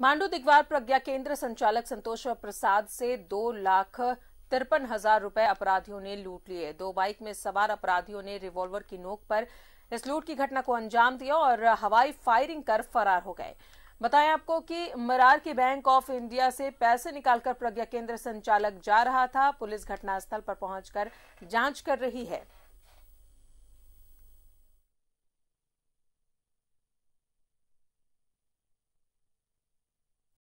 मांडू दिगवार प्रज्ञा केंद्र संचालक संतोष प्रसाद से दो लाख तिरपन हजार रूपये अपराधियों ने लूट लिए दो बाइक में सवार अपराधियों ने रिवॉल्वर की नोक पर इस लूट की घटना को अंजाम दिया और हवाई फायरिंग कर फरार हो गए बताएं आपको कि मरार के बैंक ऑफ इंडिया से पैसे निकालकर प्रज्ञा केंद्र संचालक जा रहा था पुलिस घटनास्थल पर पहुंचकर जांच कर रही है